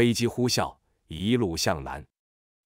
飞机呼啸，一路向南。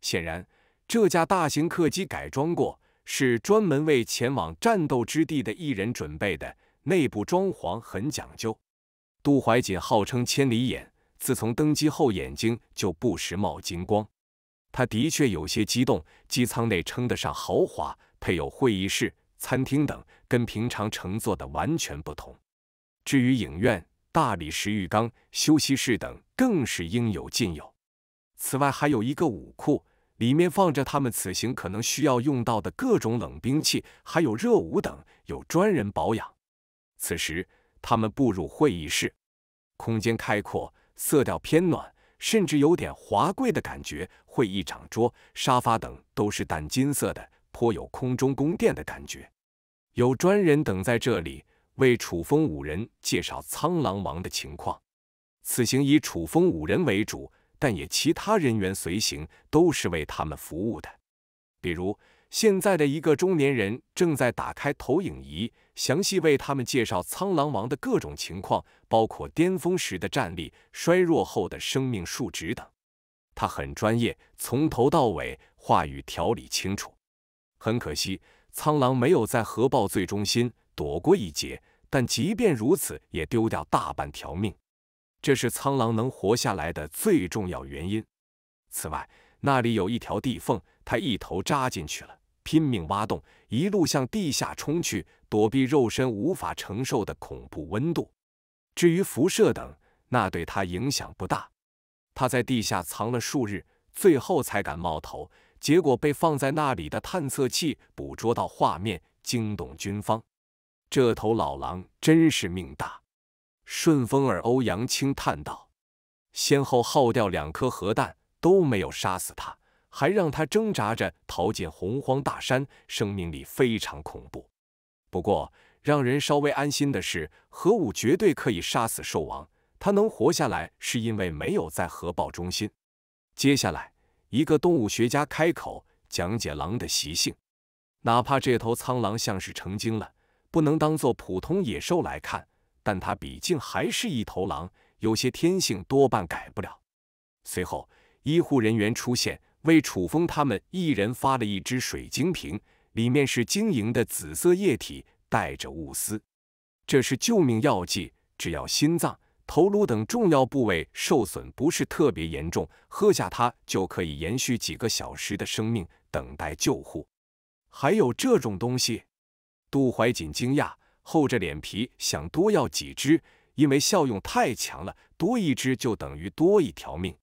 显然，这架大型客机改装过，是专门为前往战斗之地的艺人准备的。内部装潢很讲究。杜怀瑾号称千里眼，自从登机后眼睛就不时冒金光。他的确有些激动。机舱内称得上豪华，配有会议室、餐厅等，跟平常乘坐的完全不同。至于影院，大理石浴缸、休息室等更是应有尽有。此外，还有一个武库，里面放着他们此行可能需要用到的各种冷兵器，还有热武等，有专人保养。此时，他们步入会议室，空间开阔，色调偏暖，甚至有点华贵的感觉。会议长桌、沙发等都是淡金色的，颇有空中宫殿的感觉。有专人等在这里。为楚风五人介绍苍狼王的情况。此行以楚风五人为主，但也其他人员随行，都是为他们服务的。比如现在的一个中年人正在打开投影仪，详细为他们介绍苍狼王的各种情况，包括巅峰时的战力、衰弱后的生命数值等。他很专业，从头到尾话语条理清楚。很可惜，苍狼没有在核爆最中心躲过一劫。但即便如此，也丢掉大半条命，这是苍狼能活下来的最重要原因。此外，那里有一条地缝，他一头扎进去了，拼命挖洞，一路向地下冲去，躲避肉身无法承受的恐怖温度。至于辐射等，那对他影响不大。他在地下藏了数日，最后才敢冒头，结果被放在那里的探测器捕捉到画面，惊动军方。这头老狼真是命大，顺风耳欧阳青叹道：“先后耗掉两颗核弹都没有杀死他，还让他挣扎着逃进洪荒大山，生命力非常恐怖。不过让人稍微安心的是，核武绝对可以杀死兽王，他能活下来是因为没有在核爆中心。”接下来，一个动物学家开口讲解狼的习性，哪怕这头苍狼像是成精了。不能当做普通野兽来看，但它毕竟还是一头狼，有些天性多半改不了。随后，医护人员出现，为楚风他们一人发了一只水晶瓶，里面是晶莹的紫色液体，带着雾丝。这是救命药剂，只要心脏、头颅等重要部位受损不是特别严重，喝下它就可以延续几个小时的生命，等待救护。还有这种东西？杜怀瑾惊讶，厚着脸皮想多要几支，因为效用太强了，多一支就等于多一条命。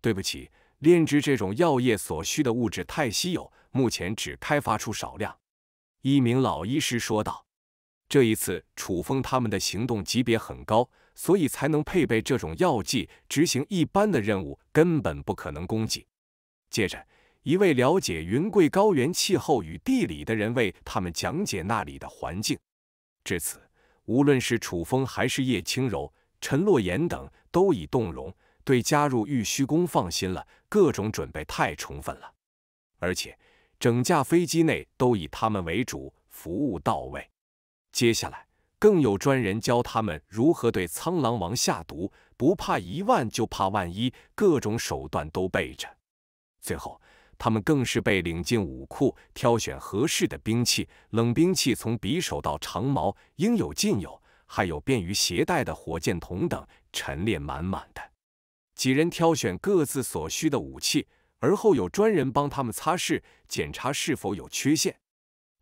对不起，炼制这种药液所需的物质太稀有，目前只开发出少量。一名老医师说道：“这一次楚风他们的行动级别很高，所以才能配备这种药剂。执行一般的任务根本不可能供给。”接着。一位了解云贵高原气候与地理的人为他们讲解那里的环境。至此，无论是楚风还是叶轻柔、陈洛言等，都已动容，对加入玉虚宫放心了。各种准备太充分了，而且整架飞机内都以他们为主，服务到位。接下来更有专人教他们如何对苍狼王下毒，不怕一万就怕万一，各种手段都备着。最后。他们更是被领进武库，挑选合适的兵器。冷兵器从匕首到长矛，应有尽有；还有便于携带的火箭筒等，陈列满满的。几人挑选各自所需的武器，而后有专人帮他们擦拭、检查是否有缺陷。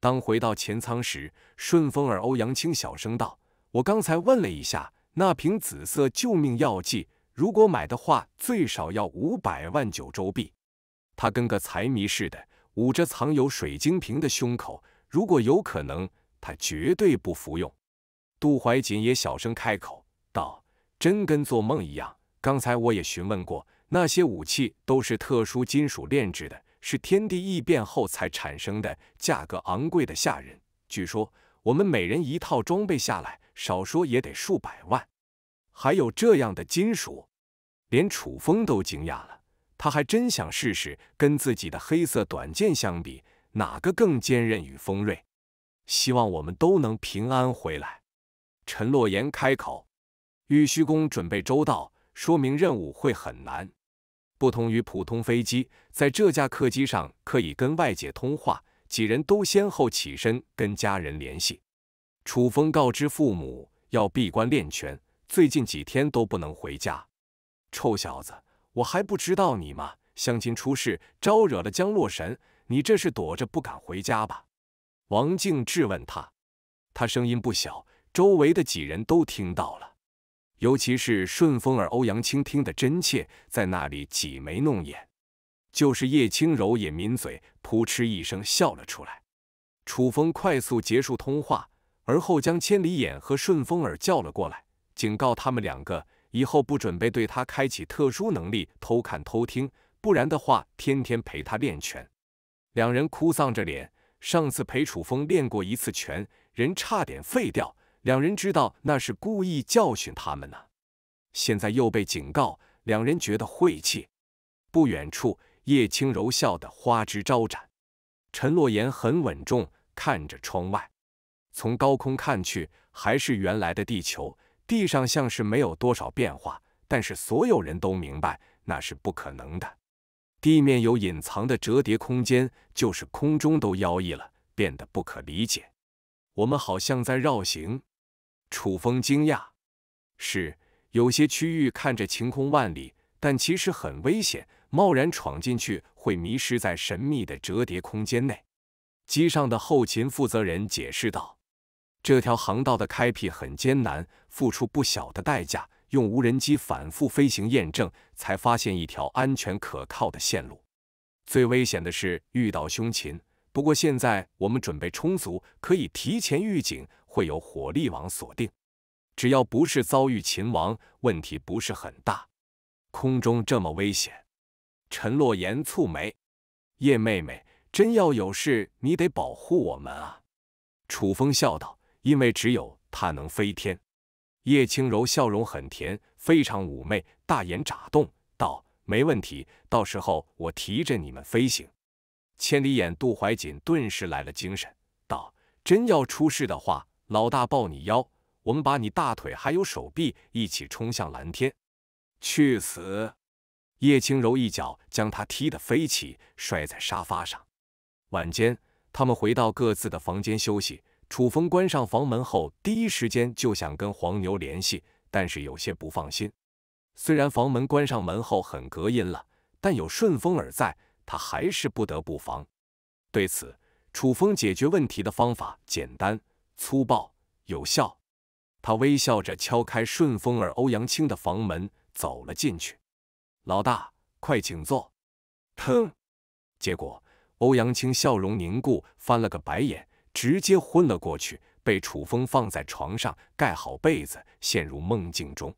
当回到前舱时，顺风耳欧阳青小声道：“我刚才问了一下，那瓶紫色救命药剂，如果买的话，最少要五百万九州币。”他跟个财迷似的，捂着藏有水晶瓶的胸口。如果有可能，他绝对不服用。杜怀瑾也小声开口道：“真跟做梦一样。刚才我也询问过，那些武器都是特殊金属炼制的，是天地异变后才产生的，价格昂贵的吓人。据说我们每人一套装备下来，少说也得数百万。还有这样的金属，连楚风都惊讶了。”他还真想试试，跟自己的黑色短剑相比，哪个更坚韧与锋锐？希望我们都能平安回来。陈洛言开口：“玉虚宫准备周到，说明任务会很难。不同于普通飞机，在这架客机上可以跟外界通话。”几人都先后起身跟家人联系。楚风告知父母要闭关练拳，最近几天都不能回家。臭小子！我还不知道你吗？相亲出事，招惹了江洛神，你这是躲着不敢回家吧？王静质问他，他声音不小，周围的几人都听到了，尤其是顺风耳欧阳青听得真切，在那里挤眉弄眼，就是叶轻柔也抿嘴，扑哧一声笑了出来。楚风快速结束通话，而后将千里眼和顺风耳叫了过来，警告他们两个。以后不准备对他开启特殊能力，偷看偷听，不然的话，天天陪他练拳。两人哭丧着脸，上次陪楚风练过一次拳，人差点废掉。两人知道那是故意教训他们呢，现在又被警告，两人觉得晦气。不远处，叶轻柔笑得花枝招展，陈洛言很稳重，看着窗外。从高空看去，还是原来的地球。地上像是没有多少变化，但是所有人都明白那是不可能的。地面有隐藏的折叠空间，就是空中都妖异了，变得不可理解。我们好像在绕行。楚风惊讶：“是，有些区域看着晴空万里，但其实很危险，贸然闯进去会迷失在神秘的折叠空间内。”机上的后勤负责人解释道。这条航道的开辟很艰难，付出不小的代价。用无人机反复飞行验证，才发现一条安全可靠的线路。最危险的是遇到凶禽，不过现在我们准备充足，可以提前预警，会有火力网锁定。只要不是遭遇秦王，问题不是很大。空中这么危险，陈洛言蹙眉：“叶妹妹，真要有事，你得保护我们啊。”楚风笑道。因为只有他能飞天。叶轻柔笑容很甜，非常妩媚，大眼眨动，道：“没问题，到时候我提着你们飞行。”千里眼杜怀瑾顿时来了精神，道：“真要出事的话，老大抱你腰，我们把你大腿还有手臂一起冲向蓝天。”去死！叶轻柔一脚将他踢得飞起，摔在沙发上。晚间，他们回到各自的房间休息。楚风关上房门后，第一时间就想跟黄牛联系，但是有些不放心。虽然房门关上门后很隔音了，但有顺风耳在，他还是不得不防。对此，楚风解决问题的方法简单、粗暴、有效。他微笑着敲开顺风耳欧阳青的房门，走了进去。“老大，快请坐。”哼！结果欧阳青笑容凝固，翻了个白眼。直接昏了过去，被楚风放在床上，盖好被子，陷入梦境中。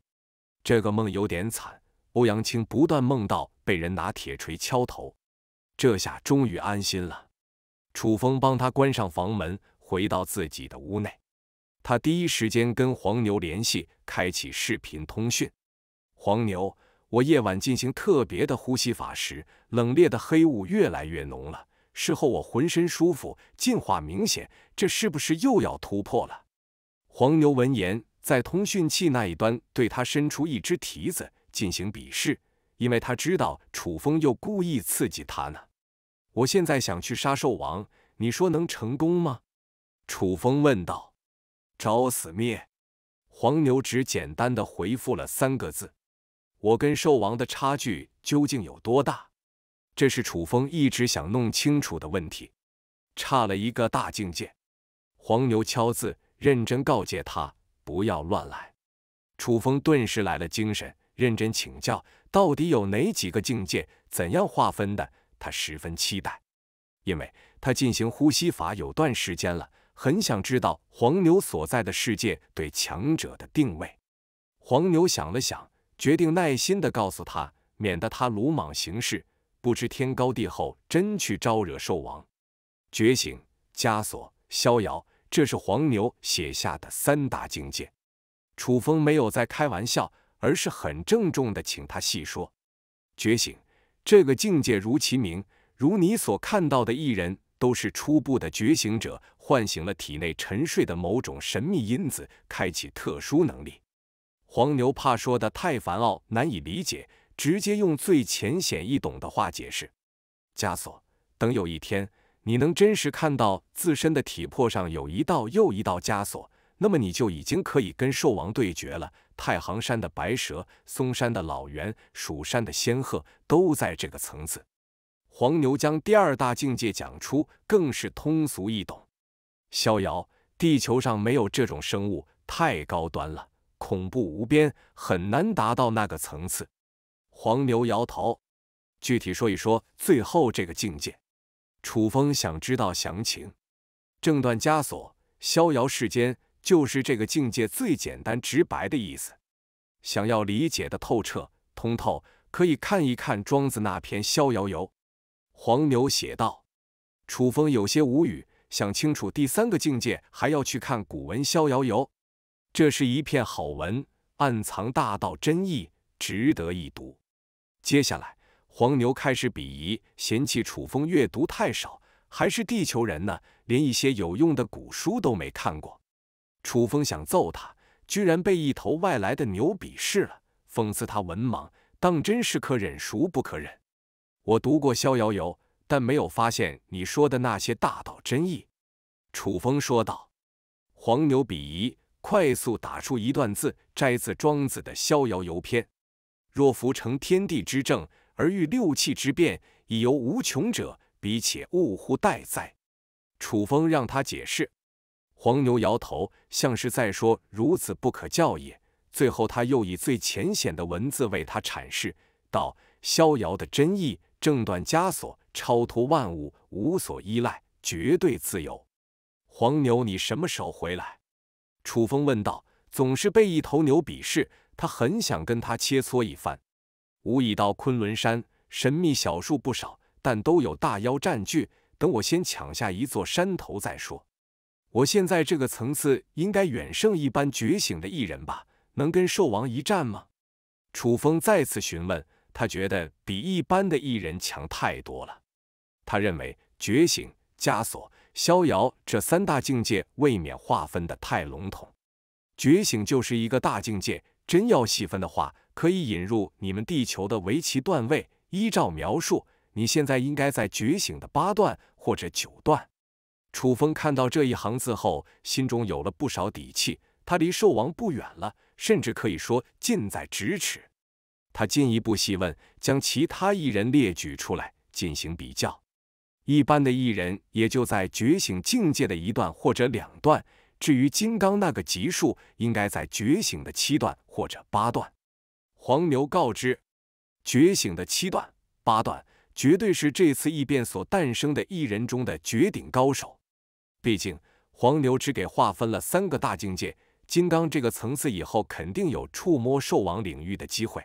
这个梦有点惨，欧阳青不断梦到被人拿铁锤敲头。这下终于安心了。楚风帮他关上房门，回到自己的屋内。他第一时间跟黄牛联系，开启视频通讯。黄牛，我夜晚进行特别的呼吸法时，冷冽的黑雾越来越浓了。事后我浑身舒服，进化明显，这是不是又要突破了？黄牛闻言，在通讯器那一端对他伸出一只蹄子进行比试，因为他知道楚风又故意刺激他呢。我现在想去杀兽王，你说能成功吗？楚风问道。找死灭！黄牛只简单的回复了三个字。我跟兽王的差距究竟有多大？这是楚风一直想弄清楚的问题，差了一个大境界。黄牛敲字认真告诫他不要乱来。楚风顿时来了精神，认真请教到底有哪几个境界，怎样划分的？他十分期待，因为他进行呼吸法有段时间了，很想知道黄牛所在的世界对强者的定位。黄牛想了想，决定耐心地告诉他，免得他鲁莽行事。不知天高地厚，真去招惹兽王？觉醒、枷锁、逍遥，这是黄牛写下的三大境界。楚风没有在开玩笑，而是很郑重的请他细说。觉醒这个境界，如其名，如你所看到的一人，都是初步的觉醒者，唤醒了体内沉睡的某种神秘因子，开启特殊能力。黄牛怕说的太烦奥，难以理解。直接用最浅显易懂的话解释，枷锁。等有一天你能真实看到自身的体魄上有一道又一道枷锁，那么你就已经可以跟兽王对决了。太行山的白蛇，嵩山的老猿，蜀山的仙鹤，都在这个层次。黄牛将第二大境界讲出，更是通俗易懂。逍遥，地球上没有这种生物，太高端了，恐怖无边，很难达到那个层次。黄牛摇头，具体说一说最后这个境界。楚风想知道详情。正断枷锁，逍遥世间，就是这个境界最简单直白的意思。想要理解的透彻通透，可以看一看庄子那篇《逍遥游》。黄牛写道。楚风有些无语，想清楚第三个境界还要去看古文《逍遥游》？这是一篇好文，暗藏大道真意，值得一读。接下来，黄牛开始鄙夷、嫌弃楚风阅读太少，还是地球人呢，连一些有用的古书都没看过。楚风想揍他，居然被一头外来的牛鄙视了，讽刺他文盲，当真是可忍孰不可忍！我读过《逍遥游》，但没有发现你说的那些大道真意。”楚风说道。黄牛鄙夷，快速打出一段字，摘自《庄子》的《逍遥游》篇。若夫成天地之正，而遇六气之变，以游无穷者，彼且勿乎待哉？楚风让他解释，黄牛摇头，像是在说如此不可教也。最后，他又以最浅显的文字为他阐释道：逍遥的真意，挣断枷锁，超脱万物，无所依赖，绝对自由。黄牛，你什么时候回来？楚风问道。总是被一头牛鄙视。他很想跟他切磋一番。无已到昆仑山，神秘小树不少，但都有大妖占据。等我先抢下一座山头再说。我现在这个层次，应该远胜一般觉醒的异人吧？能跟兽王一战吗？楚风再次询问。他觉得比一般的异人强太多了。他认为觉醒、枷锁、逍遥这三大境界未免划分的太笼统。觉醒就是一个大境界。真要细分的话，可以引入你们地球的围棋段位。依照描述，你现在应该在觉醒的八段或者九段。楚风看到这一行字后，心中有了不少底气。他离兽王不远了，甚至可以说近在咫尺。他进一步细问，将其他异人列举出来进行比较。一般的异人也就在觉醒境界的一段或者两段。至于金刚那个级数，应该在觉醒的七段或者八段。黄牛告知，觉醒的七段、八段，绝对是这次异变所诞生的异人中的绝顶高手。毕竟，黄牛只给划分了三个大境界，金刚这个层次以后，肯定有触摸兽王领域的机会。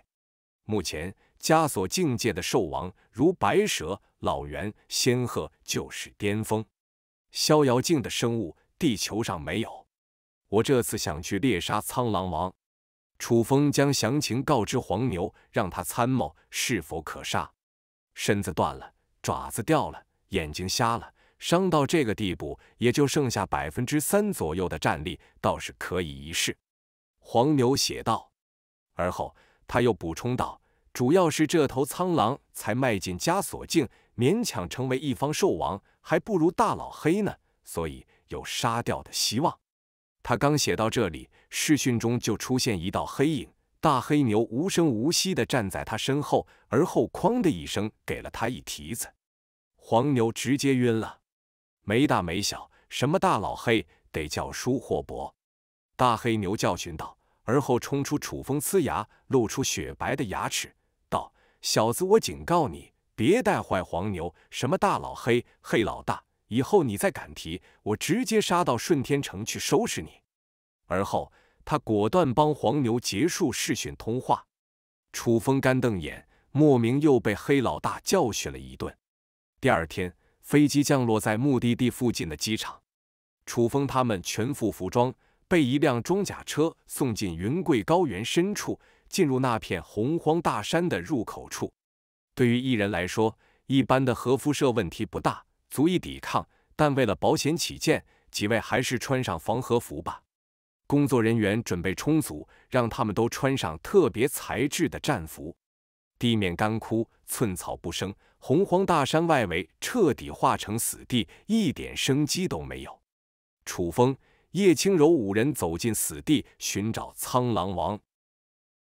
目前枷锁境界的兽王，如白蛇、老猿、仙鹤，就是巅峰。逍遥境的生物。地球上没有。我这次想去猎杀苍狼王。楚风将详情告知黄牛，让他参谋是否可杀。身子断了，爪子掉了，眼睛瞎了，伤到这个地步，也就剩下百分之三左右的战力，倒是可以一试。黄牛写道。而后他又补充道：“主要是这头苍狼才迈进枷锁境，勉强成为一方兽王，还不如大老黑呢。所以。”有杀掉的希望。他刚写到这里，视讯中就出现一道黑影，大黑牛无声无息的站在他身后，而后哐的一声给了他一蹄子，黄牛直接晕了。没大没小，什么大老黑，得叫叔霍伯。大黑牛教训道，而后冲出，楚风呲牙，露出雪白的牙齿，道：“小子，我警告你，别带坏黄牛。什么大老黑，黑老大。”以后你再敢提，我直接杀到顺天城去收拾你。而后，他果断帮黄牛结束视讯通话。楚风干瞪眼，莫名又被黑老大教训了一顿。第二天，飞机降落在目的地附近的机场。楚风他们全副武装，被一辆装甲车送进云贵高原深处，进入那片洪荒大山的入口处。对于艺人来说，一般的核辐射问题不大。足以抵抗，但为了保险起见，几位还是穿上防核服吧。工作人员准备充足，让他们都穿上特别材质的战服。地面干枯，寸草不生，洪荒大山外围彻底化成死地，一点生机都没有。楚风、叶轻柔五人走进死地，寻找苍狼王。